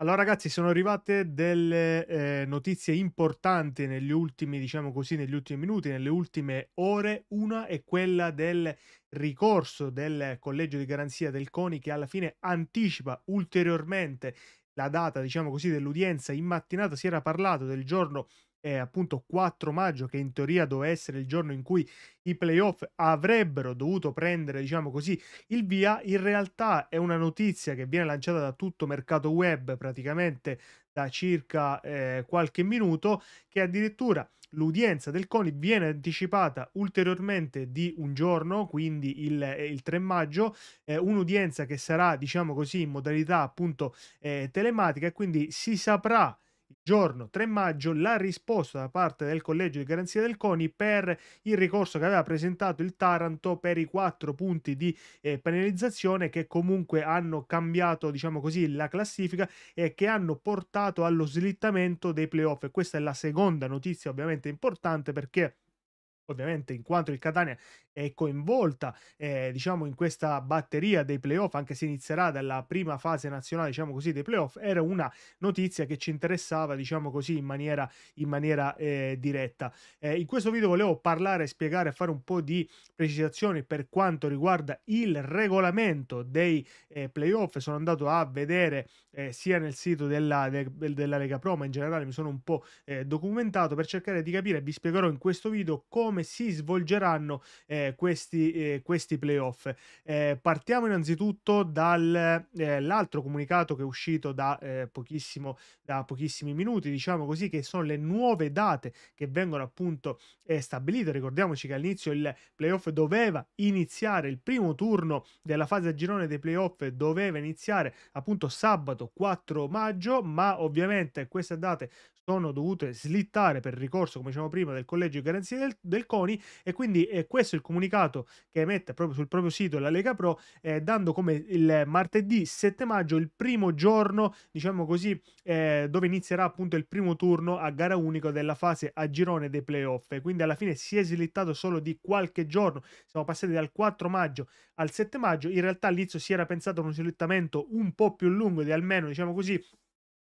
Allora ragazzi, sono arrivate delle eh, notizie importanti negli ultimi, diciamo così, negli ultimi minuti, nelle ultime ore. Una è quella del ricorso del collegio di garanzia del CONI che alla fine anticipa ulteriormente la data, diciamo così, dell'udienza in mattinata. Si era parlato del giorno eh, appunto 4 maggio, che in teoria doveva essere il giorno in cui i playoff avrebbero dovuto prendere, diciamo così, il via, in realtà è una notizia che viene lanciata da tutto mercato web praticamente da circa eh, qualche minuto, che addirittura l'udienza del CONI viene anticipata ulteriormente di un giorno, quindi il, eh, il 3 maggio, eh, un'udienza che sarà, diciamo così, in modalità appunto eh, telematica e quindi si saprà il giorno 3 maggio la risposta da parte del collegio di garanzia del CONI per il ricorso che aveva presentato il Taranto per i quattro punti di eh, penalizzazione che comunque hanno cambiato diciamo così la classifica e che hanno portato allo slittamento dei playoff e questa è la seconda notizia ovviamente importante perché ovviamente in quanto il Catania è coinvolta eh, diciamo in questa batteria dei playoff anche se inizierà dalla prima fase nazionale diciamo così dei playoff era una notizia che ci interessava diciamo così in maniera, in maniera eh, diretta eh, in questo video volevo parlare spiegare fare un po' di precisazioni per quanto riguarda il regolamento dei eh, playoff sono andato a vedere eh, sia nel sito della, de, della Lega Pro ma in generale mi sono un po' eh, documentato per cercare di capire vi spiegherò in questo video come come si svolgeranno eh, questi, eh, questi playoff. Eh, partiamo innanzitutto dall'altro eh, comunicato che è uscito da, eh, pochissimo, da pochissimi minuti, diciamo così, che sono le nuove date che vengono appunto eh, stabilite. Ricordiamoci che all'inizio il playoff doveva iniziare, il primo turno della fase a girone dei playoff doveva iniziare appunto sabato 4 maggio, ma ovviamente queste date sono dovute slittare per ricorso, come dicevamo prima, del collegio di garanzia del, del, CONI e quindi eh, questo è il comunicato che emette proprio sul proprio sito la Lega Pro, eh, dando come il martedì 7 maggio il primo giorno, diciamo così, eh, dove inizierà appunto il primo turno a gara unico della fase a girone dei playoff. quindi alla fine si è slittato solo di qualche giorno, siamo passati dal 4 maggio al 7 maggio, in realtà all'inizio si era pensato a un slittamento un po' più lungo di almeno, diciamo così,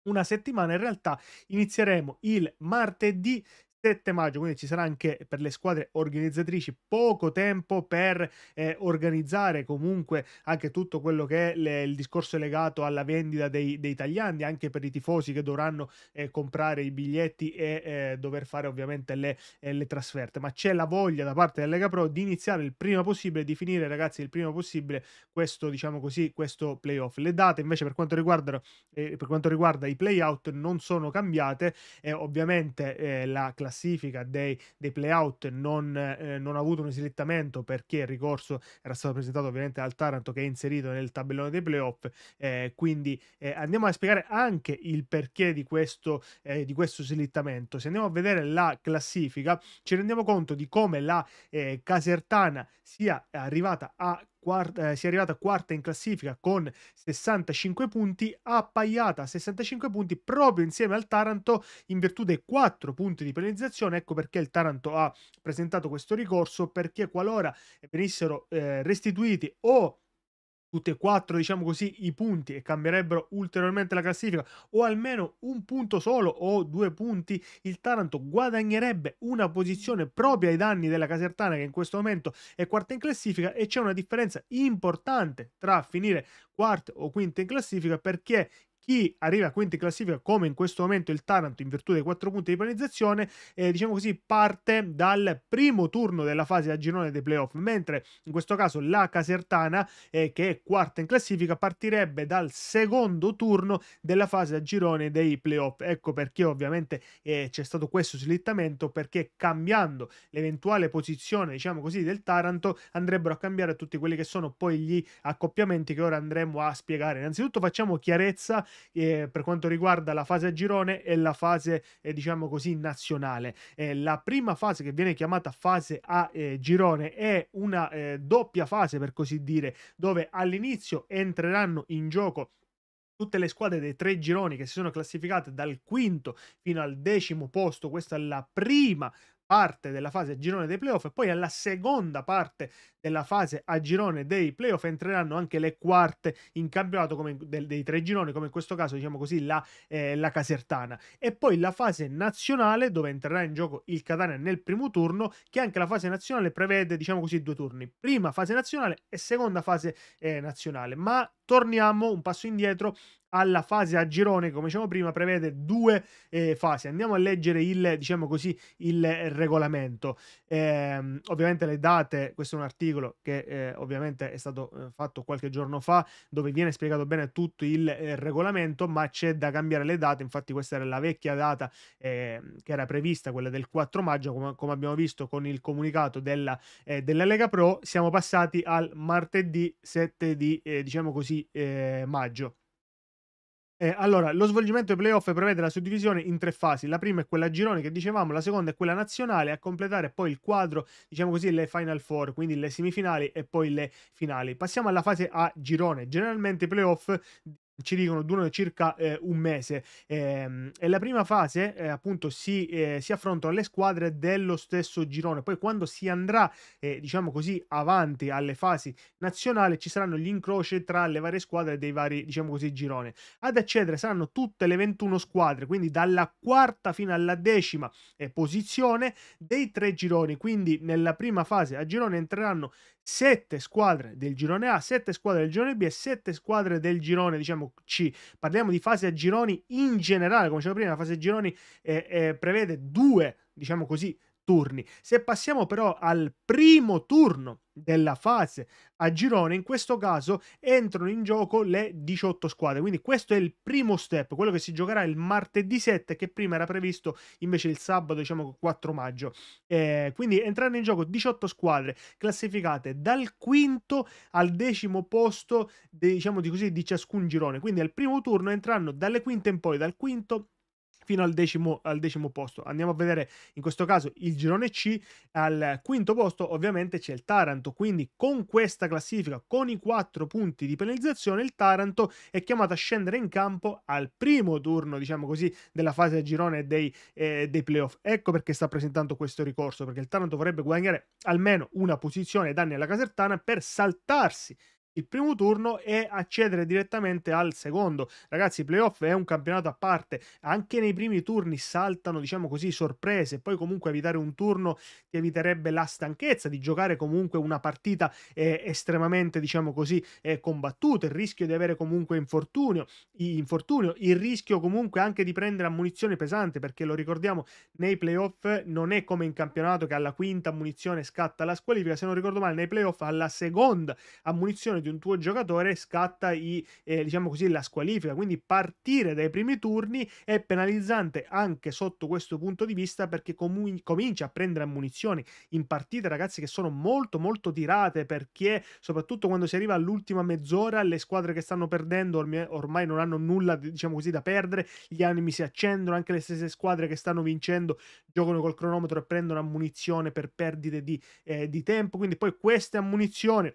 una settimana. In realtà inizieremo il martedì 7 maggio, quindi ci sarà anche per le squadre organizzatrici poco tempo per eh, organizzare comunque anche tutto quello che è le, il discorso legato alla vendita dei, dei tagliandi, anche per i tifosi che dovranno eh, comprare i biglietti e eh, dover fare ovviamente le, eh, le trasferte. Ma c'è la voglia da parte della Lega Pro di iniziare il prima possibile, di finire ragazzi il prima possibile questo, diciamo così, questo playoff. Le date invece per quanto riguarda, eh, per quanto riguarda i playout non sono cambiate, eh, ovviamente la classifica classifica dei, dei playout non, eh, non, ha avuto un slittamento perché il ricorso era stato presentato ovviamente dal Taranto che è inserito nel tabellone dei playoff eh, quindi eh, andiamo a spiegare anche il perché di questo, eh, di questo slittamento se andiamo a vedere la classifica ci rendiamo conto di come la eh, Casertana sia arrivata a quarta, eh, sia arrivata quarta in classifica con 65 punti, ha appaiata a 65 punti proprio insieme al Taranto in virtù dei 4 punti di penalizzazione. Ecco perché il Taranto ha presentato questo ricorso, perché qualora venissero eh, restituiti o tutti e quattro, diciamo così, i punti e cambierebbero ulteriormente la classifica, o almeno un punto solo o due punti, il Taranto guadagnerebbe una posizione proprio ai danni della Casertana che in questo momento è quarta in classifica e c'è una differenza importante tra finire quarta o quinta in classifica perché chi arriva quinto in classifica, come in questo momento il Taranto, in virtù dei quattro punti di penalizzazione, eh, diciamo così, parte dal primo turno della fase a girone dei playoff, mentre in questo caso la Casertana, eh, che è quarta in classifica, partirebbe dal secondo turno della fase a girone dei playoff. Ecco perché ovviamente eh, c'è stato questo slittamento, perché cambiando l'eventuale posizione, diciamo così, del Taranto, andrebbero a cambiare tutti quelli che sono poi gli accoppiamenti che ora andremo a spiegare. Innanzitutto facciamo chiarezza eh, per quanto riguarda la fase a girone e la fase, eh, diciamo così, nazionale. Eh, la prima fase che viene chiamata fase a eh, girone è una eh, doppia fase, per così dire, dove all'inizio entreranno in gioco tutte le squadre dei tre gironi che si sono classificate dal quinto fino al decimo posto, questa è la prima parte della fase a girone dei playoff e poi alla seconda parte della fase a girone dei playoff entreranno anche le quarte in campionato come del, dei tre gironi come in questo caso diciamo così la, eh, la, Casertana e poi la fase nazionale dove entrerà in gioco il Catania nel primo turno che anche la fase nazionale prevede diciamo così due turni prima fase nazionale e seconda fase eh, nazionale ma torniamo un passo indietro alla fase a girone, come diciamo prima, prevede due eh, fasi. Andiamo a leggere il, diciamo così, il regolamento. Eh, ovviamente le date, questo è un articolo che eh, ovviamente è stato eh, fatto qualche giorno fa, dove viene spiegato bene tutto il eh, regolamento, ma c'è da cambiare le date. Infatti questa era la vecchia data ehm, che era prevista, quella del 4 maggio, come, come abbiamo visto con il comunicato della, eh, della, Lega Pro. Siamo passati al martedì 7 di, diciamo così, maggio. Eh, allora, lo svolgimento dei playoff prevede la suddivisione in tre fasi. La prima è quella a gironi che dicevamo, la seconda è quella nazionale, a completare poi il quadro, diciamo così, le final four, quindi le semifinali e poi le finali. Passiamo alla fase a girone. Generalmente i playoff ci dicono durano circa eh, un mese e, ehm, e la prima fase eh, appunto si, eh, si, affrontano le squadre dello stesso girone poi quando si andrà eh, diciamo così avanti alle fasi nazionali ci saranno gli incroci tra le varie squadre dei vari diciamo così girone ad accedere saranno tutte le 21 squadre quindi dalla quarta fino alla decima eh, posizione dei tre gironi quindi nella prima fase a girone entreranno 7 squadre del girone A, 7 squadre del girone B e 7 squadre del girone diciamo, C. Parliamo di fase a gironi in generale, come dicevo prima, la fase a gironi eh, eh, prevede due, diciamo così, turni. Se passiamo però al primo turno della fase a girone, in questo caso entrano in gioco le 18 squadre. Quindi questo è il primo step, quello che si giocherà il martedì 7, che prima era previsto invece il sabato, diciamo 4 maggio. Eh, quindi entrano in gioco 18 squadre classificate dal quinto al decimo posto, diciamo di così, di ciascun girone. Quindi al primo turno entrano dalle quinte in poi, dal quinto fino al decimo, al decimo, posto. Andiamo a vedere in questo caso il girone C. Al quinto posto ovviamente c'è il Taranto, quindi con questa classifica, con i quattro punti di penalizzazione, il Taranto è chiamato a scendere in campo al primo turno, diciamo così, della fase a girone dei, eh, dei playoff. Ecco perché sta presentando questo ricorso, perché il Taranto vorrebbe guadagnare almeno una posizione danni alla Casertana per saltarsi il primo turno e accedere direttamente al secondo. Ragazzi, playoff è un campionato a parte, anche nei primi turni saltano, diciamo così, sorprese, poi comunque evitare un turno ti eviterebbe la stanchezza di giocare comunque una partita eh, estremamente, diciamo così, eh, combattuta, il rischio di avere comunque infortunio, infortunio, il rischio comunque anche di prendere ammunizione pesante, perché lo ricordiamo, nei playoff non è come in campionato che alla quinta ammunizione scatta la squalifica, se non ricordo male, nei playoff alla seconda ammunizione di un tuo giocatore scatta i, eh, diciamo così, la squalifica. Quindi partire dai primi turni è penalizzante anche sotto questo punto di vista perché comu- comincia a prendere ammunizioni in partite, ragazzi, che sono molto, molto tirate perché soprattutto quando si arriva all'ultima mezz'ora le squadre che stanno perdendo ormai, ormai non hanno nulla, diciamo così, da perdere. Gli animi si accendono, anche le stesse squadre che stanno vincendo giocano col cronometro e prendono ammunizione per perdite di, eh, di tempo. Quindi poi queste ammunizioni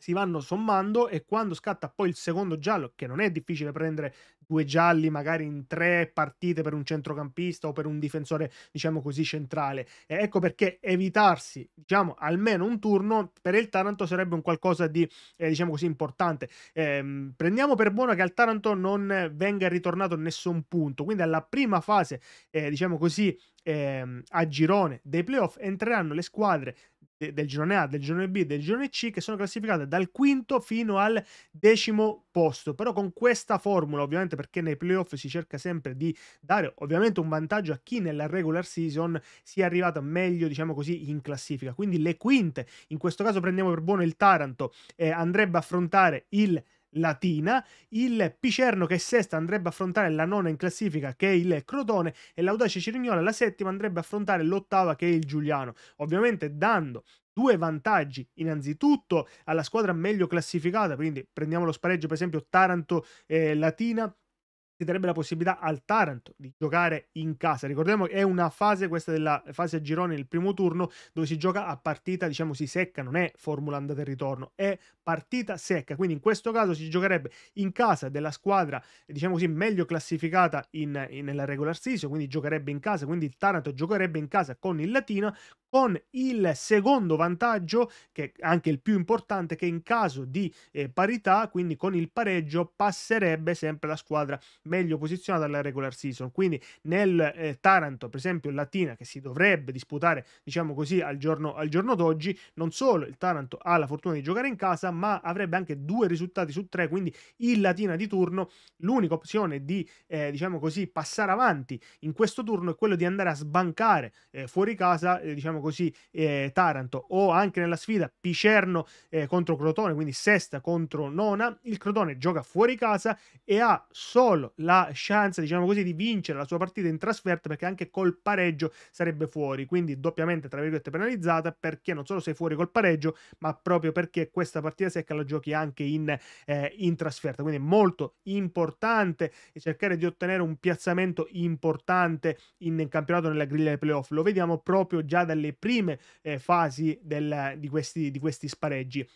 si vanno sommando e quando scatta poi il secondo giallo, che non è difficile prendere due gialli magari in tre partite per un centrocampista o per un difensore, diciamo così, centrale. E ecco perché evitarsi, diciamo, almeno un turno per il Taranto sarebbe un qualcosa di, eh, diciamo così, importante. Eh, prendiamo per buono che al Taranto non venga ritornato nessun punto, quindi alla prima fase, eh, diciamo così, ehm, a girone dei playoff entreranno le squadre del girone A, del girone B, del girone C, che sono classificate dal quinto fino al decimo posto. Però con questa formula, ovviamente, perché nei playoff si cerca sempre di dare ovviamente un vantaggio a chi nella regular season sia arrivato meglio, diciamo così, in classifica. Quindi le quinte, in questo caso prendiamo per buono il Taranto, eh, andrebbe a affrontare il Latina, il Picerno che è sesta andrebbe a affrontare la nona in classifica che è il Crotone e l'Audace Cirignola la settima andrebbe a affrontare l'ottava che è il Giuliano, ovviamente dando due vantaggi innanzitutto alla squadra meglio classificata, quindi prendiamo lo spareggio per esempio Taranto eh, Latina ti darebbe la possibilità al Taranto di giocare in casa. Ricordiamo che è una fase, questa della fase a gironi del primo turno, dove si gioca a partita, diciamo, si secca, non è formula andata e ritorno, è partita secca. Quindi in questo caso si giocherebbe in casa della squadra, diciamo così, meglio classificata in, in, nella regular season, quindi giocherebbe in casa, quindi il Taranto giocherebbe in casa con il Latina, con il secondo vantaggio, che è anche il più importante, che in caso di eh, parità, quindi con il pareggio, passerebbe sempre la squadra meglio posizionata alla regular season. Quindi nel eh, Taranto, per esempio, Latina, che si dovrebbe disputare, diciamo così, al giorno, al giorno d'oggi, non solo il Taranto ha la fortuna di giocare in casa, ma avrebbe anche due risultati su tre, quindi il Latina di turno, l'unica opzione di, eh, diciamo così, passare avanti in questo turno è quello di andare a sbancare eh, fuori casa, eh, diciamo così, eh, Taranto o anche nella sfida Picerno eh, contro Crotone, quindi sesta contro nona, il Crotone gioca fuori casa e ha solo la chance, diciamo così, di vincere la sua partita in trasferta perché anche col pareggio sarebbe fuori, quindi doppiamente, tra virgolette, penalizzata perché non solo sei fuori col pareggio, ma proprio perché questa partita secca la giochi anche in, eh, in trasferta. Quindi è molto importante cercare di ottenere un piazzamento importante in, in campionato nella griglia dei playoff. Lo vediamo proprio già dalle prime eh, fasi del, di, questi, di questi spareggi.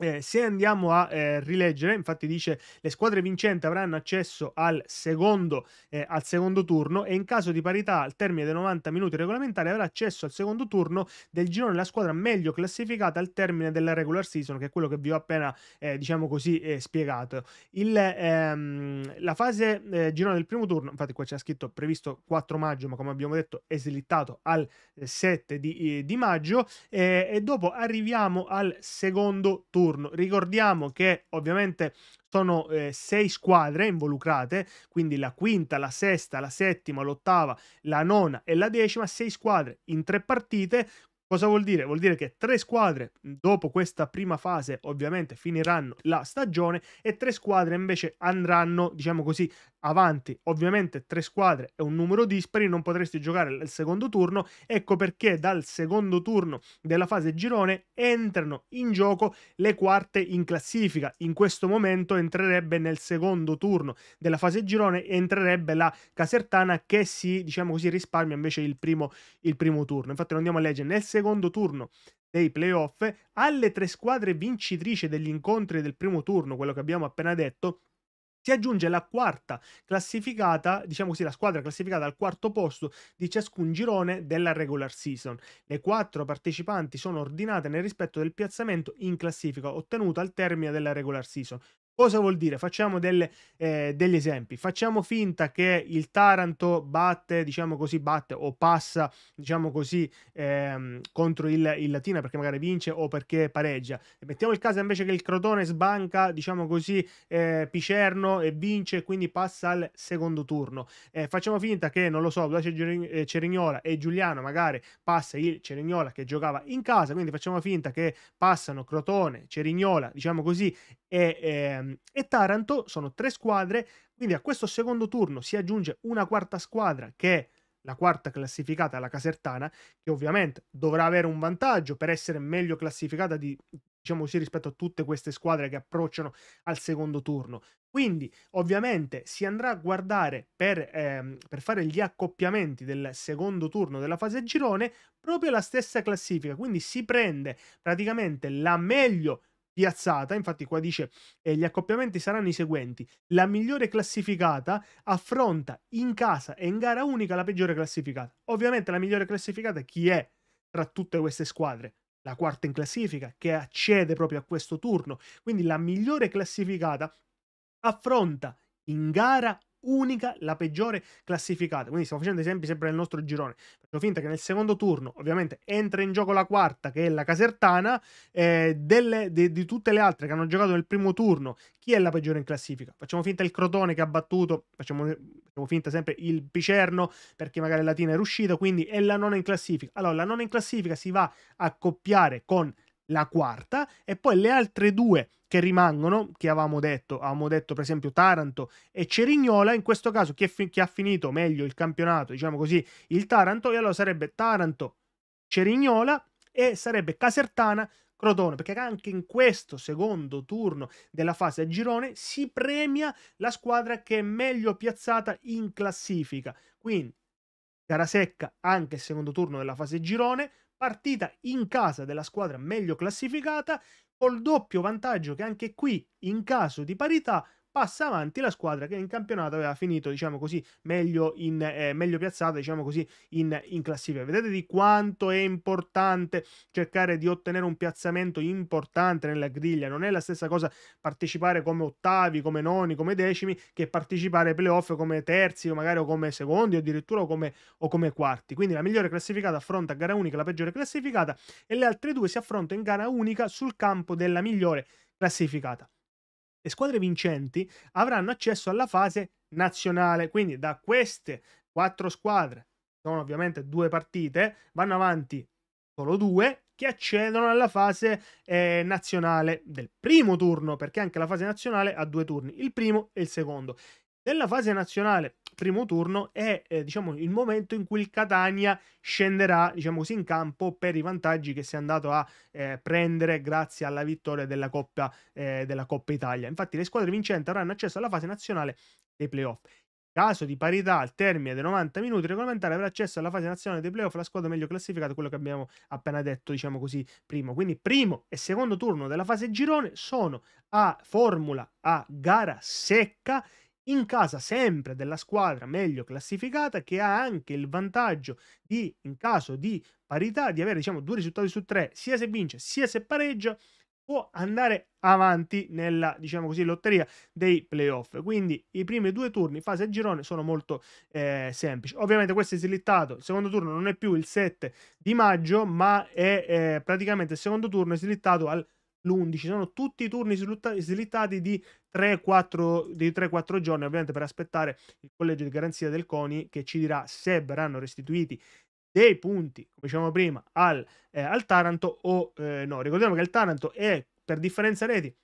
Eh, se andiamo a eh, rileggere, infatti dice le squadre vincenti avranno accesso al secondo, eh, al secondo, turno e in caso di parità al termine dei 90 minuti regolamentari avrà accesso al secondo turno del girone la squadra meglio classificata al termine della regular season, che è quello che vi ho appena eh, diciamo così eh, spiegato. Il, ehm, la fase eh, girone del primo turno, infatti qua c'è scritto previsto 4 maggio, ma come abbiamo detto è slittato al 7 di, di maggio e dopo arriviamo al secondo turno turno. Ricordiamo che ovviamente sono eh, sei squadre involucrate, quindi la quinta, la sesta, la settima, l'ottava, la nona e la decima, sei squadre in tre partite, Cosa vuol dire? Vuol dire che tre squadre dopo questa prima fase ovviamente finiranno la stagione e tre squadre invece andranno, diciamo così, avanti. Ovviamente tre squadre è un numero dispari, non potresti giocare il secondo turno, ecco perché dal secondo turno della fase girone entrano in gioco le quarte in classifica. In questo momento entrerebbe nel secondo turno della fase girone entrerebbe la Casertana che si, diciamo così, risparmia invece il primo, il primo turno. Infatti non andiamo a leggere nel secondo secondo turno dei playoff alle tre squadre vincitrici degli incontri del primo turno, quello che abbiamo appena detto, si aggiunge la quarta classificata, diciamo così, la squadra classificata al quarto posto di ciascun girone della regular season. Le quattro partecipanti sono ordinate nel rispetto del piazzamento in classifica ottenuto al termine della regular season. Cosa vuol dire? Facciamo delle, eh, degli esempi. Facciamo finta che il Taranto batte, diciamo così, batte o passa, diciamo così, ehm, contro il, il, Latina perché magari vince o perché pareggia. mettiamo il caso invece che il Crotone sbanca, diciamo così, eh, Picerno e vince, quindi passa al secondo turno. Eh, facciamo finta che, non lo so, Blace eh, Cerignola e Giuliano magari passa il Cerignola che giocava in casa, quindi facciamo finta che passano Crotone, Cerignola, diciamo così, e, e, ehm, e Taranto, sono tre squadre, quindi a questo secondo turno si aggiunge una quarta squadra che è la quarta classificata, la Casertana, che ovviamente dovrà avere un vantaggio per essere meglio classificata di, diciamo così, rispetto a tutte queste squadre che approcciano al secondo turno. Quindi, ovviamente, si andrà a guardare per, ehm, per, fare gli accoppiamenti del secondo turno della fase girone proprio la stessa classifica. Quindi si prende praticamente la meglio piazzata, infatti qua dice eh, gli accoppiamenti saranno i seguenti, la migliore classificata affronta in casa e in gara unica la peggiore classificata. Ovviamente la migliore classificata chi è tra tutte queste squadre? La quarta in classifica che accede proprio a questo turno, quindi la migliore classificata affronta in gara unica la peggiore classificata. Quindi stiamo facendo esempi sempre del nostro girone. Faccio finta che nel secondo turno, ovviamente, entra in gioco la quarta, che è la Casertana. Eh, delle, de, di tutte le altre che hanno giocato nel primo turno, chi è la peggiore in classifica? Facciamo finta il Crotone che ha battuto, facciamo, facciamo finta sempre il Picerno, perché magari la Latina era uscita, quindi è la nona in classifica. Allora, la nona in classifica si va a coppiare con la quarta e poi le altre due che rimangono, che avevamo detto, avevamo detto per esempio Taranto e Cerignola, in questo caso chi, fi- chi ha finito meglio il campionato, diciamo così, il Taranto, e allora sarebbe Taranto, Cerignola e sarebbe Casertana, Crotone, perché anche in questo secondo turno della fase a girone si premia la squadra che è meglio piazzata in classifica. Quindi gara secca anche il secondo turno della fase a girone, partita in casa della squadra meglio classificata, col doppio vantaggio che anche qui, in caso di parità, passa avanti la squadra che in campionato aveva finito, diciamo così, meglio, in, eh, meglio piazzata, diciamo così, in, in classifica. Vedete di quanto è importante cercare di ottenere un piazzamento importante nella griglia. Non è la stessa cosa partecipare come ottavi, come noni, come decimi, che partecipare ai playoff come terzi o magari o come secondi o addirittura o come, o come quarti. Quindi la migliore classificata affronta a gara unica la peggiore classificata e le altre due si affrontano in gara unica sul campo della migliore classificata. Le squadre vincenti avranno accesso alla fase nazionale, quindi da queste quattro squadre, sono ovviamente due partite, vanno avanti solo due che accedono alla fase eh, nazionale del primo turno, perché anche la fase nazionale ha due turni, il primo e il secondo. Nella fase nazionale primo turno è eh, diciamo, il momento in cui il Catania scenderà diciamo così, in campo per i vantaggi che si è andato a eh, prendere grazie alla vittoria della Coppa, eh, della Coppa Italia. Infatti le squadre vincenti avranno accesso alla fase nazionale dei playoff. In caso di parità al termine dei 90 minuti regolamentare avrà accesso alla fase nazionale dei playoff la squadra meglio classificata, quello che abbiamo appena detto, diciamo così, primo. Quindi primo e secondo turno della fase girone sono a formula a gara secca in casa sempre della squadra meglio classificata che ha anche il vantaggio di, in caso di parità, di avere diciamo due risultati su tre, sia se vince sia se pareggia, può andare avanti nella, diciamo così, lotteria dei playoff. Quindi i primi due turni, fase a girone, sono molto eh, semplici. Ovviamente questo è slittato, il secondo turno non è più il 7 di maggio, ma è eh, praticamente il secondo turno è slittato al l'11, sono tutti i turni slittati di 3-4 giorni, ovviamente per aspettare il collegio di garanzia del CONI che ci dirà se verranno restituiti dei punti, come dicevamo prima, al, eh, al Taranto o eh, no. Ricordiamo che il Taranto è per differenza reti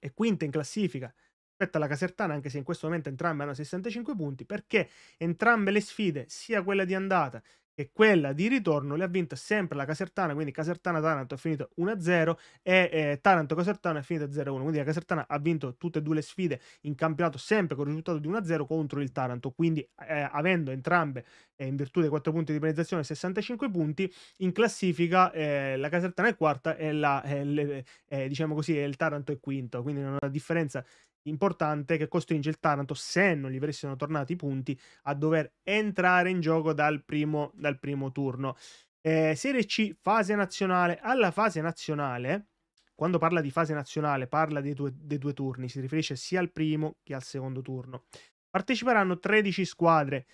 è quinta in classifica rispetto alla Casertana, anche se in questo momento entrambe hanno 65 punti, perché entrambe le sfide, sia quella di andata e quella di ritorno le ha vinta sempre la Casertana, quindi Casertana-Taranto è finito 1-0 e eh, Taranto-Casertana è finita 0-1, quindi la Casertana ha vinto tutte e due le sfide in campionato sempre con il risultato di 1-0 contro il Taranto, quindi eh, avendo entrambe eh, in virtù dei 4 punti di penalizzazione 65 punti, in classifica eh, la Casertana è quarta e la, eh, le, eh, diciamo così, il Taranto è quinto, quindi non una differenza importante che costringe il Taranto, se non gli avessero tornati i punti, a dover entrare in gioco dal primo, dal primo turno. Eh, serie C, fase nazionale. Alla fase nazionale, quando parla di fase nazionale, parla dei due, dei due turni, si riferisce sia al primo che al secondo turno. Parteciperanno 13 squadre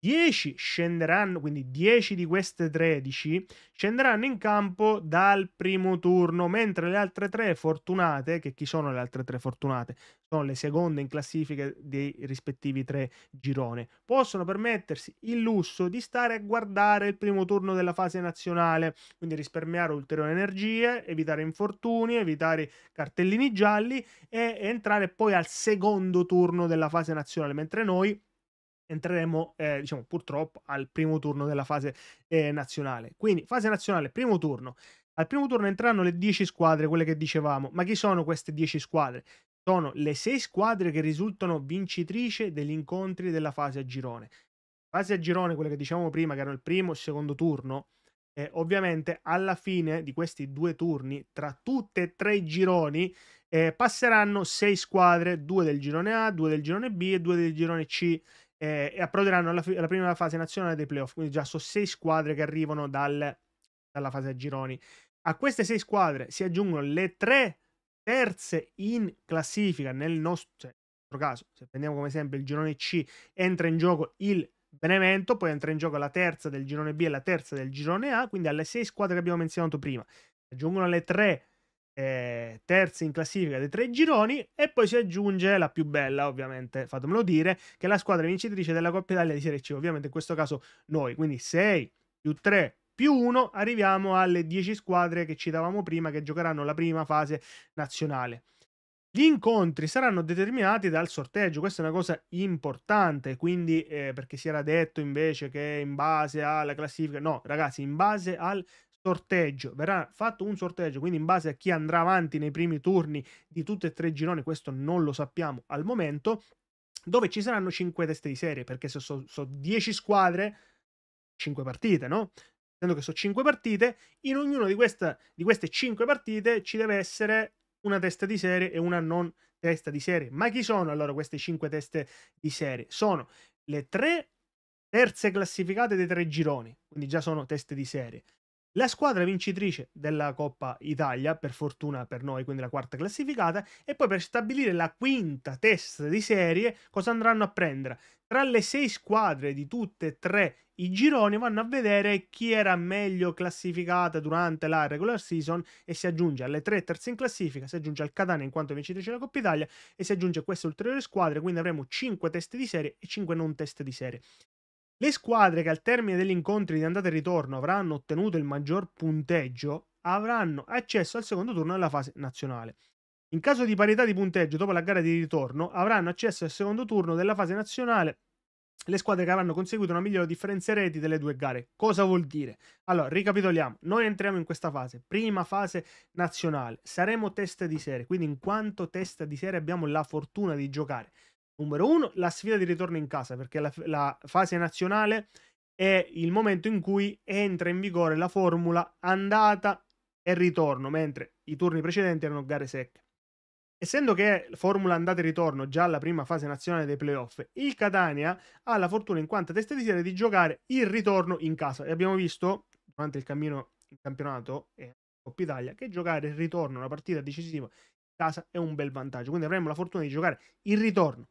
10 scenderanno, quindi 10 di queste 13 scenderanno in campo dal primo turno, mentre le altre 3 fortunate, che chi sono le altre 3 fortunate? Sono le seconde in classifica dei rispettivi 3 girone, possono permettersi il lusso di stare a guardare il primo turno della fase nazionale, quindi risparmiare ulteriori energie, evitare infortuni, evitare cartellini gialli e entrare poi al secondo turno della fase nazionale, mentre noi entreremo, eh, diciamo, purtroppo al primo turno della fase eh, nazionale. Quindi, fase nazionale, primo turno. Al primo turno entreranno le 10 squadre, quelle che dicevamo. Ma chi sono queste 10 squadre? Sono le 6 squadre che risultano vincitrici degli incontri della fase a girone. Fase a girone, quelle che dicevamo prima, che erano il primo e il secondo turno, eh, ovviamente alla fine di questi due turni, tra tutte e tre i gironi, eh, passeranno 6 squadre, 2 del girone A, 2 del girone B e 2 del girone C eh, e approderanno alla, alla, prima fase nazionale dei playoff. Quindi già sono sei squadre che arrivano dal, dalla fase a gironi. A queste sei squadre si aggiungono le tre terze in classifica nel nostro, cioè, nel nostro caso. Se prendiamo come esempio il girone C, entra in gioco il Benevento, poi entra in gioco la terza del girone B e la terza del girone A, quindi alle sei squadre che abbiamo menzionato prima. si Aggiungono le tre eh, terza in classifica dei tre gironi e poi si aggiunge la più bella ovviamente fatemelo dire che è la squadra vincitrice della Coppa Italia di Serie C ovviamente in questo caso noi quindi 6 più 3 più 1 arriviamo alle 10 squadre che citavamo prima che giocheranno la prima fase nazionale gli incontri saranno determinati dal sorteggio, questa è una cosa importante, quindi eh, perché si era detto invece che in base alla classifica, no ragazzi, in base al sorteggio, verrà fatto un sorteggio, quindi in base a chi andrà avanti nei primi turni di tutti e tre gironi, questo non lo sappiamo al momento, dove ci saranno 5 teste di serie, perché se sono so 10 squadre, 5 partite, no? Essendo che sono 5 partite, in ognuna di, questa, di queste 5 partite ci deve essere una testa di serie e una non testa di serie. Ma chi sono allora queste 5 teste di serie? Sono le 3 terze classificate dei tre gironi, quindi già sono teste di serie. La squadra vincitrice della Coppa Italia, per fortuna per noi, quindi la quarta classificata, e poi per stabilire la quinta testa di serie cosa andranno a prendere. Tra le sei squadre di tutte e tre i gironi vanno a vedere chi era meglio classificata durante la regular season e si aggiunge alle tre terze in classifica, si aggiunge al Catania in quanto vincitrice della Coppa Italia e si aggiunge a queste ulteriori squadre, quindi avremo cinque teste di serie e cinque non teste di serie. Le squadre che al termine degli incontri di andata e ritorno avranno ottenuto il maggior punteggio avranno accesso al secondo turno della fase nazionale. In caso di parità di punteggio dopo la gara di ritorno avranno accesso al secondo turno della fase nazionale le squadre che avranno conseguito una migliore differenza reti delle due gare. Cosa vuol dire? Allora, ricapitoliamo, noi entriamo in questa fase, prima fase nazionale, saremo testa di serie, quindi in quanto testa di serie abbiamo la fortuna di giocare numero uno, la sfida di ritorno in casa, perché la, la fase nazionale è il momento in cui entra in vigore la formula andata e ritorno, mentre i turni precedenti erano gare secche. Essendo che è formula andata e ritorno già alla prima fase nazionale dei playoff, il Catania ha la fortuna in quanto testa di serie di giocare il ritorno in casa. E abbiamo visto durante il cammino in campionato e Coppa Italia che giocare il ritorno, una partita decisiva in casa, è un bel vantaggio. Quindi avremo la fortuna di giocare il ritorno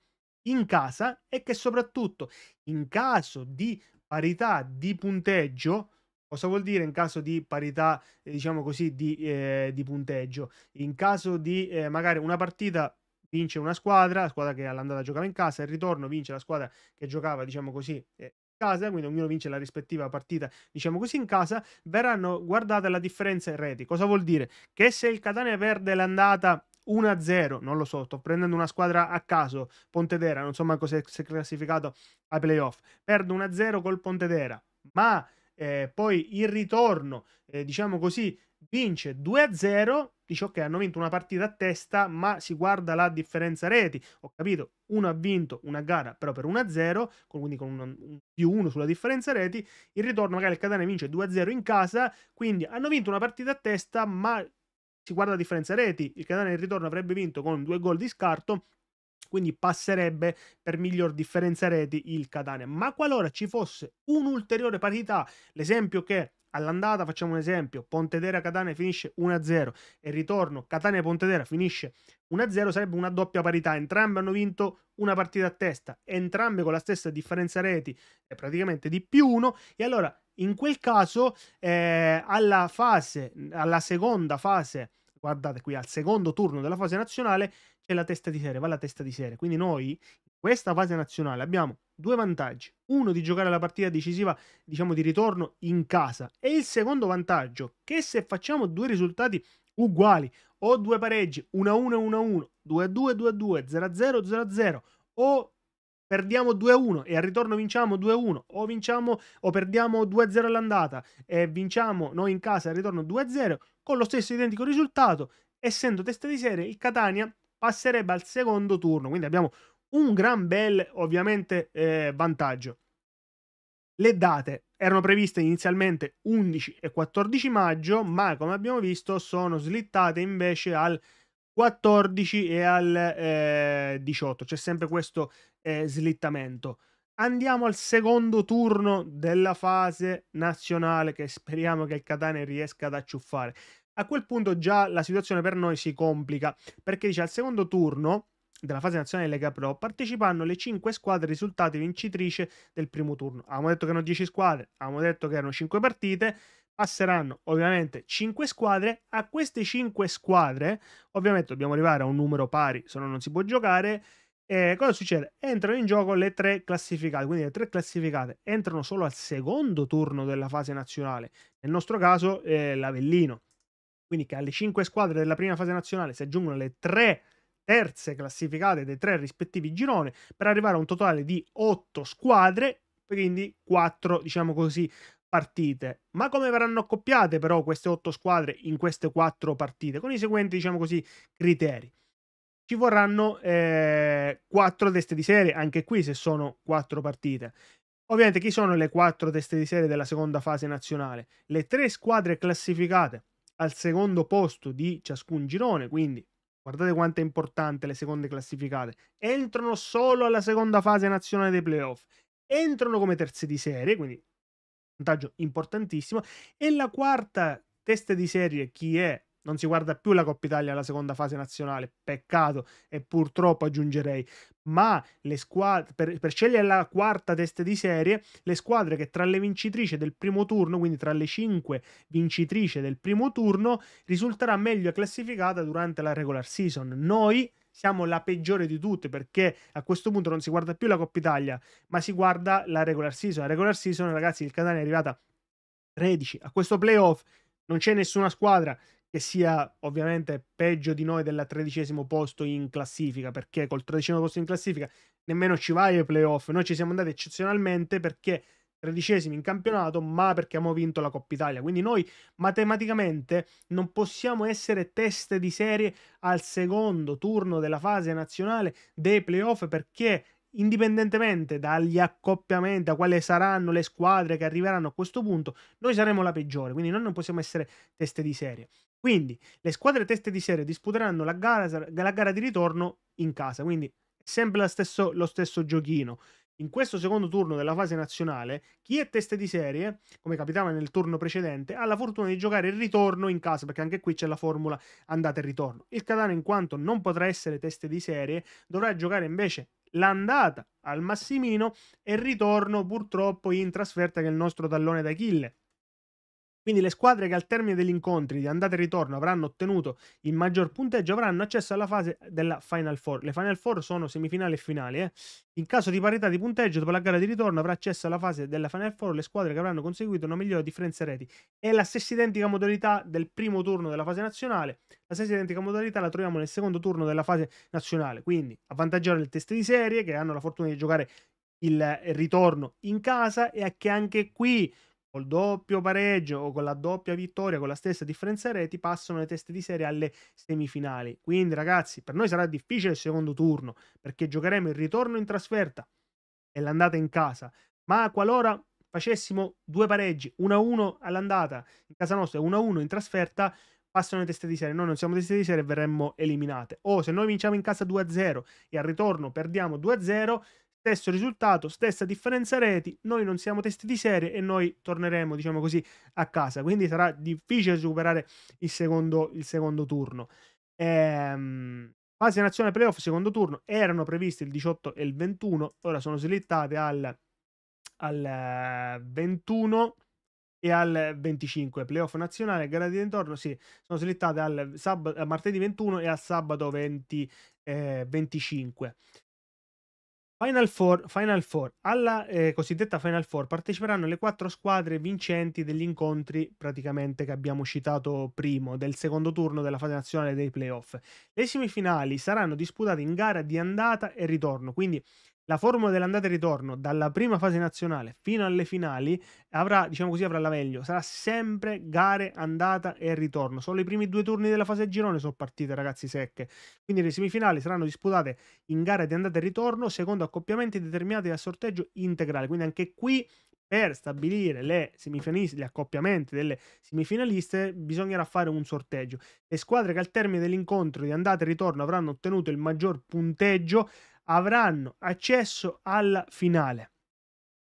in casa e che soprattutto in caso di parità di punteggio, cosa vuol dire in caso di parità, eh, diciamo così, di, eh, di punteggio? In caso di eh, magari una partita vince una squadra, la squadra che all'andata giocava in casa, il ritorno vince la squadra che giocava, diciamo così, eh, casa, quindi ognuno vince la rispettiva partita, diciamo così, in casa, verranno guardate la differenza in reti. Cosa vuol dire? Che se il Catania perde l'andata 1-0, non lo so, sto prendendo una squadra a caso, Pontedera, non so manco se si è classificato ai playoff, perde 1-0 col Pontedera, ma eh, poi il ritorno, eh, diciamo così, vince 2-0, dice ok, hanno vinto una partita a testa, ma si guarda la differenza reti. Ho capito, uno ha vinto una gara però per 1-0, quindi con un, più 1 sulla differenza reti. Il ritorno magari il Catania vince 2-0 in casa, quindi hanno vinto una partita a testa, ma si guarda la differenza reti, il Catania in ritorno avrebbe vinto con due gol di scarto, quindi passerebbe per miglior differenza reti il Catania. Ma qualora ci fosse un'ulteriore parità, l'esempio che all'andata facciamo un esempio, Pontedera-Catania finisce 1-0 e ritorno Catania-Pontedera finisce 1-0, sarebbe una doppia parità, entrambe hanno vinto una partita a testa, entrambe con la stessa differenza reti, è eh, praticamente di più 1 e allora in quel caso eh, alla fase, alla seconda fase guardate qui, al secondo turno della fase nazionale è la testa di serie, va la testa di serie. Quindi noi, in questa fase nazionale, abbiamo due vantaggi. Uno di giocare la partita decisiva, diciamo, di ritorno in casa. E il secondo vantaggio, che se facciamo due risultati uguali o due pareggi 1-1-1-1, 2-2-2-2, 0-0-0-0 o perdiamo 2-1 e al ritorno vinciamo 2-1 o vinciamo o perdiamo 2-0 all'andata e vinciamo noi in casa al ritorno 2-0 con lo stesso identico risultato, essendo testa di serie il Catania passerebbe al secondo turno. Quindi abbiamo un gran bel, ovviamente, eh, vantaggio. Le date erano previste inizialmente 11 e 14 maggio, ma come abbiamo visto sono slittate invece al 14 e al eh, 18. C'è sempre questo eh, slittamento. Andiamo al secondo turno della fase nazionale che speriamo che il Catania riesca ad acciuffare a quel punto già la situazione per noi si complica, perché dice al secondo turno della fase nazionale Lega Pro partecipano le 5 squadre risultate vincitrice del primo turno. Abbiamo detto che erano 10 squadre, abbiamo detto che erano 5 partite, passeranno ovviamente 5 squadre. A queste 5 squadre, ovviamente dobbiamo arrivare a un numero pari, se no non si può giocare. Eh, cosa succede? Entrano in gioco le tre classificate, quindi le tre classificate entrano solo al secondo turno della fase nazionale, nel nostro caso eh, l'Avellino. Quindi che alle 5 squadre della prima fase nazionale si aggiungono le 3 terze classificate dei tre rispettivi gironi per arrivare a un totale di 8 squadre, quindi 4, diciamo così, partite. Ma come verranno accoppiate però queste 8 squadre in queste 4 partite? Con i seguenti, diciamo così, criteri. Ci vorranno eh, 4 teste di serie, anche qui se sono 4 partite. Ovviamente chi sono le 4 teste di serie della seconda fase nazionale? Le 3 squadre classificate al secondo posto di ciascun girone, quindi guardate quanto è importante le seconde classificate, entrano solo alla seconda fase nazionale dei playoff, entrano come terze di serie, quindi vantaggio importantissimo, e la quarta testa di serie chi è non si guarda più la Coppa Italia alla seconda fase nazionale, peccato e purtroppo aggiungerei, ma le squadre, per, per, scegliere la quarta testa di serie, le squadre che tra le vincitrici del primo turno, quindi tra le cinque vincitrici del primo turno, risulterà meglio classificata durante la regular season. Noi siamo la peggiore di tutte perché a questo punto non si guarda più la Coppa Italia, ma si guarda la regular season. La regular season, ragazzi, il Catania è arrivata 13 a questo playoff non c'è nessuna squadra che sia ovviamente peggio di noi del tredicesimo posto in classifica, perché col tredicesimo posto in classifica nemmeno ci vai ai playoff. Noi ci siamo andati eccezionalmente perché tredicesimi in campionato, ma perché abbiamo vinto la Coppa Italia. Quindi noi matematicamente non possiamo essere teste di serie al secondo turno della fase nazionale dei playoff perché indipendentemente dagli accoppiamenti, da quali saranno le squadre che arriveranno a questo punto, noi saremo la peggiore, quindi noi non possiamo essere teste di serie. Quindi le squadre teste di serie disputeranno la gara, la gara di ritorno in casa, quindi sempre stesso, lo stesso giochino. In questo secondo turno della fase nazionale, chi è teste di serie, come capitava nel turno precedente, ha la fortuna di giocare il ritorno in casa, perché anche qui c'è la formula andata e ritorno. Il Catano, in quanto non potrà essere teste di serie, dovrà giocare invece l'andata al Massimino e il ritorno purtroppo in trasferta che è il nostro tallone d'Achille quindi le squadre che al termine degli incontri di andata e ritorno avranno ottenuto il maggior punteggio avranno accesso alla fase della Final Four. Le Final Four sono semifinali e finali. Eh? In caso di parità di punteggio dopo la gara di ritorno avrà accesso alla fase della Final Four le squadre che avranno conseguito una migliore differenza reti. È la stessa identica modalità del primo turno della fase nazionale. La stessa identica modalità la troviamo nel secondo turno della fase nazionale. Quindi avvantaggiare le teste di serie che hanno la fortuna di giocare il eh, ritorno in casa e che anche qui col doppio pareggio o con la doppia vittoria, con la stessa differenza reti, passano le teste di serie alle semifinali. Quindi, ragazzi, per noi sarà difficile il secondo turno perché giocheremo il ritorno in trasferta e l'andata in casa. Ma qualora facessimo due pareggi, 1-1 all'andata in casa nostra e 1-1 in trasferta, passano le teste di serie. Noi non siamo teste di serie e verremmo eliminate. O se noi vinciamo in casa 2-0 e al ritorno perdiamo 2-0, stesso risultato, stessa differenza reti, noi non siamo testi di serie e noi torneremo, diciamo così, a casa. Quindi sarà difficile superare il secondo, il secondo turno. Ehm, fase nazionale playoff, secondo turno, erano previste il 18 e il 21, ora sono slittate al, al 21 eh, e al 25 playoff nazionale gara di intorno sì, sono slittate al, sab- martedì 21 e al sabato 20, eh, 25 Final Four, Final Four. Alla eh, cosiddetta Final Four parteciperanno le quattro squadre vincenti degli incontri praticamente che abbiamo citato prima del secondo turno della fase nazionale dei playoff. Le semifinali saranno disputate in gara di andata e ritorno, quindi la formula dell'andata e ritorno dalla prima fase nazionale fino alle finali avrà, diciamo così, avrà l'aveglio. Sarà sempre gare andata e ritorno. Solo i primi due turni della fase girone sono partite, ragazzi, secche. Quindi le semifinali saranno disputate in gare di andata e ritorno secondo accoppiamenti determinati dal sorteggio integrale. Quindi anche qui per stabilire le gli accoppiamenti delle semifinaliste bisognerà fare un sorteggio. Le squadre che al termine dell'incontro di andata e ritorno avranno ottenuto il maggior punteggio avranno accesso alla finale.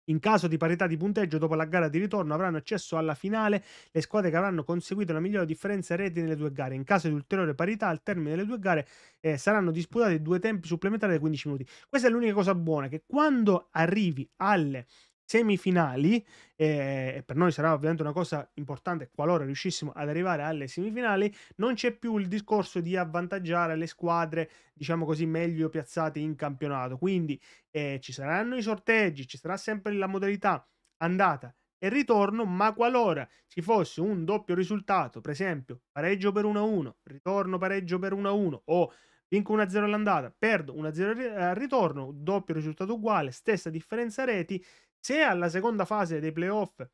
In caso di parità di punteggio dopo la gara di ritorno avranno accesso alla finale le squadre che avranno conseguito la migliore differenza reti nelle due gare. In caso di ulteriore parità al termine delle due gare eh, saranno disputati due tempi supplementari da 15 minuti. Questa è l'unica cosa buona che quando arrivi alle semifinali, eh, e per noi sarà ovviamente una cosa importante qualora riuscissimo ad arrivare alle semifinali, non c'è più il discorso di avvantaggiare le squadre, diciamo così, meglio piazzate in campionato. Quindi eh, ci saranno i sorteggi, ci sarà sempre la modalità andata e ritorno, ma qualora ci fosse un doppio risultato, per esempio pareggio per 1-1, ritorno pareggio per 1-1 o vinco 1-0 all'andata, perdo 1-0 al ritorno, doppio risultato uguale, stessa differenza reti, se alla seconda fase dei playoff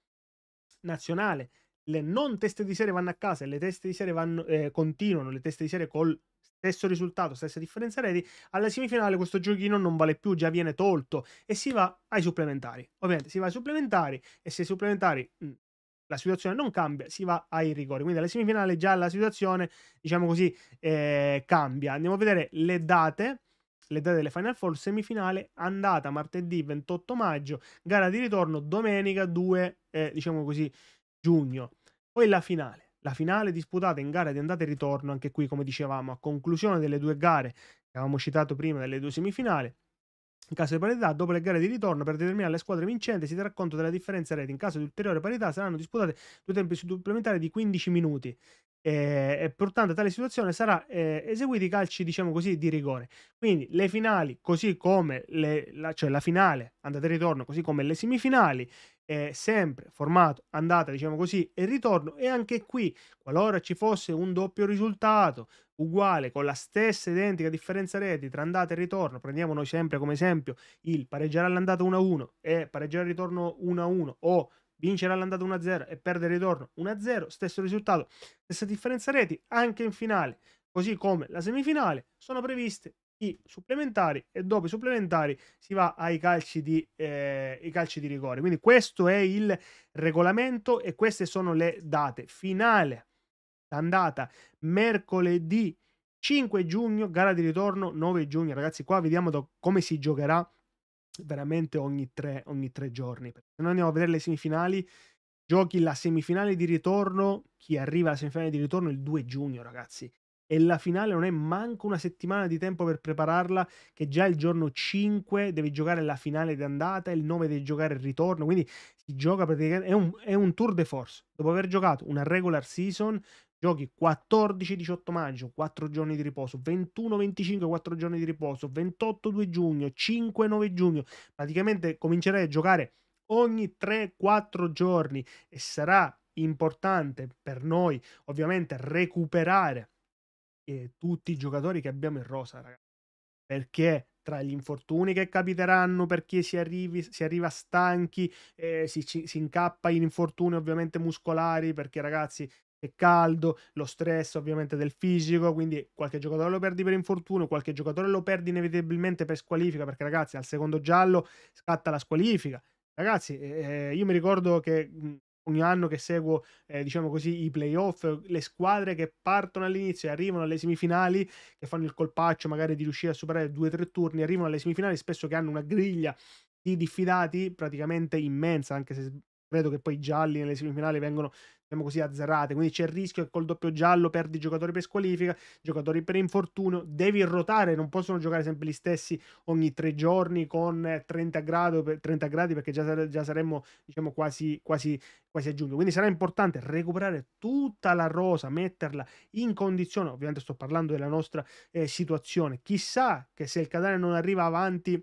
nazionale le non teste di serie vanno a casa e le teste di serie vanno, eh, continuano, le teste di serie col stesso risultato, stessa differenza reti, alla semifinale questo giochino non vale più, già viene tolto e si va ai supplementari. Ovviamente si va ai supplementari e se i supplementari mh, la situazione non cambia, si va ai rigori. Quindi alla semifinale già la situazione, diciamo così, eh, cambia. Andiamo a vedere le date le date delle Final Four, semifinale andata martedì 28 maggio, gara di ritorno domenica 2, eh, diciamo così, giugno. Poi la finale, la finale disputata in gara di andata e ritorno, anche qui come dicevamo, a conclusione delle due gare che avevamo citato prima, delle due semifinali, in caso di parità, dopo le gare di ritorno, per determinare le squadre vincenti, si terrà conto della differenza rete. In caso di ulteriore parità, saranno disputate due tempi supplementari di 15 minuti. Eh, e portando tale situazione sarà eh, eseguiti i calci, diciamo così, di rigore. Quindi le finali, così come le, la, cioè la finale, andata e ritorno, così come le semifinali, è sempre formato andata, diciamo così, e ritorno. E anche qui, qualora ci fosse un doppio risultato uguale con la stessa identica differenza reti tra andata e ritorno, prendiamo noi sempre come esempio il pareggiare all'andata 1-1 e pareggiare al ritorno 1-1 o vincere all'andata 1-0 e perdere il ritorno 1-0, stesso risultato, stessa differenza reti anche in finale, così come la semifinale, sono previste supplementari e dopo i supplementari si va ai calci di, eh, calci di rigore. Quindi questo è il regolamento e queste sono le date. Finale, andata mercoledì 5 giugno, gara di ritorno 9 giugno. Ragazzi, qua vediamo come si giocherà veramente ogni tre, ogni tre giorni. Se noi andiamo a vedere le semifinali, giochi la semifinale di ritorno, chi arriva alla semifinale di ritorno il 2 giugno, ragazzi e la finale non è manco una settimana di tempo per prepararla, che già il giorno 5 devi giocare la finale d'andata, il 9 devi giocare il ritorno, quindi si gioca praticamente, è un, è un tour de force. Dopo aver giocato una regular season, giochi 14-18 maggio, 4 giorni di riposo, 21-25, 4 giorni di riposo, 28-2 giugno, 5-9 giugno, praticamente comincerai a giocare ogni 3-4 giorni e sarà importante per noi ovviamente recuperare eh, tutti i giocatori che abbiamo in rosa, ragazzi. Perché tra gli infortuni che capiteranno, perché si, arrivi, si arriva stanchi, eh, si, si, incappa in infortuni ovviamente muscolari, perché ragazzi è caldo, lo stress ovviamente del fisico, quindi qualche giocatore lo perdi per infortunio, qualche giocatore lo perdi inevitabilmente per squalifica, perché ragazzi al secondo giallo scatta la squalifica. Ragazzi, eh, eh io mi ricordo che ogni anno che seguo, eh, diciamo così, i playoff, le squadre che partono all'inizio e arrivano alle semifinali, che fanno il colpaccio magari di riuscire a superare due o tre turni, arrivano alle semifinali spesso che hanno una griglia di diffidati praticamente immensa, anche se Vedo che poi i gialli nelle semifinali vengono diciamo così azzerate, quindi c'è il rischio che col doppio giallo perdi giocatori per squalifica, giocatori per infortunio, devi rotare, non possono giocare sempre gli stessi ogni tre giorni con 30, eh, grado, 30 gradi perché già, già saremmo diciamo quasi, quasi, quasi a giugno, quindi sarà importante recuperare tutta la rosa, metterla in condizione, ovviamente sto parlando della nostra eh, situazione, chissà che se il Catania non arriva avanti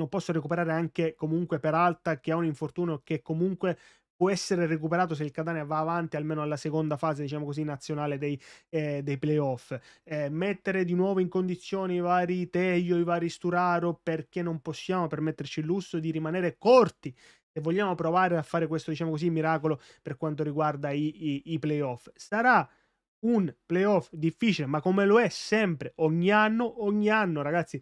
non posso recuperare anche comunque Peralta che ha un infortunio che comunque può essere recuperato se il Catania va avanti almeno alla seconda fase, diciamo così, nazionale dei, eh, dei playoff. Eh, mettere di nuovo in condizioni i vari Teio, i vari Sturaro, perché non possiamo permetterci il lusso di rimanere corti e vogliamo provare a fare questo, diciamo così, miracolo per quanto riguarda i, i, i playoff. Sarà un playoff difficile, ma come lo è sempre, ogni anno, ogni anno, ragazzi,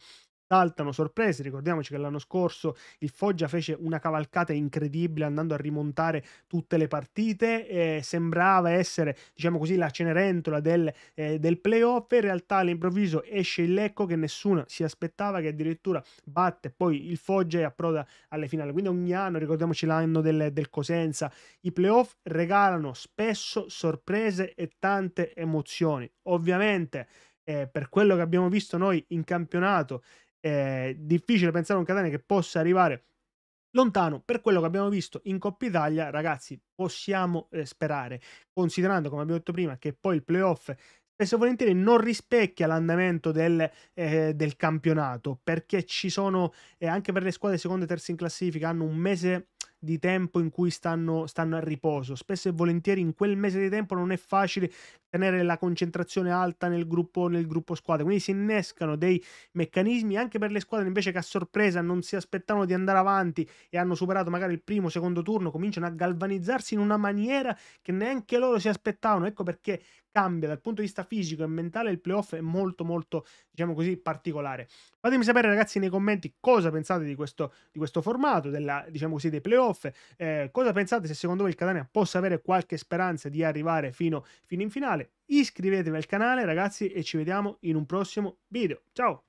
saltano sorprese. Ricordiamoci che l'anno scorso il Foggia fece una cavalcata incredibile andando a rimontare tutte le partite. Eh, sembrava essere, diciamo così, la cenerentola del, eh, del playoff. In realtà all'improvviso esce il Lecco che nessuno si aspettava, che addirittura batte poi il Foggia e approda alle finali. Quindi ogni anno, ricordiamoci l'anno del, del Cosenza, i playoff regalano spesso sorprese e tante emozioni. Ovviamente. Eh, per quello che abbiamo visto noi in campionato è difficile pensare a un Catania che possa arrivare lontano per quello che abbiamo visto in Coppa Italia, ragazzi, possiamo eh, sperare, considerando come abbiamo detto prima che poi il playoff spesso e volentieri non rispecchia l'andamento del, eh, del campionato, perché ci sono, eh, anche per le squadre seconde e terze in classifica, hanno un mese di tempo in cui stanno, stanno, a riposo. Spesso e volentieri in quel mese di tempo non è facile tenere la concentrazione alta nel gruppo, nel gruppo squadra. Quindi si innescano dei meccanismi anche per le squadre invece che a sorpresa non si aspettavano di andare avanti e hanno superato magari il primo, secondo turno, cominciano a galvanizzarsi in una maniera che neanche loro si aspettavano. Ecco perché cambia dal punto di vista fisico e mentale il playoff è molto molto diciamo così particolare fatemi sapere ragazzi nei commenti cosa pensate di questo, di questo formato della, diciamo così, dei playoff eh, cosa pensate se secondo voi il Catania possa avere qualche speranza di arrivare fino, fino in finale canale. Iscrivetevi al canale ragazzi e ci vediamo in un prossimo video. Ciao!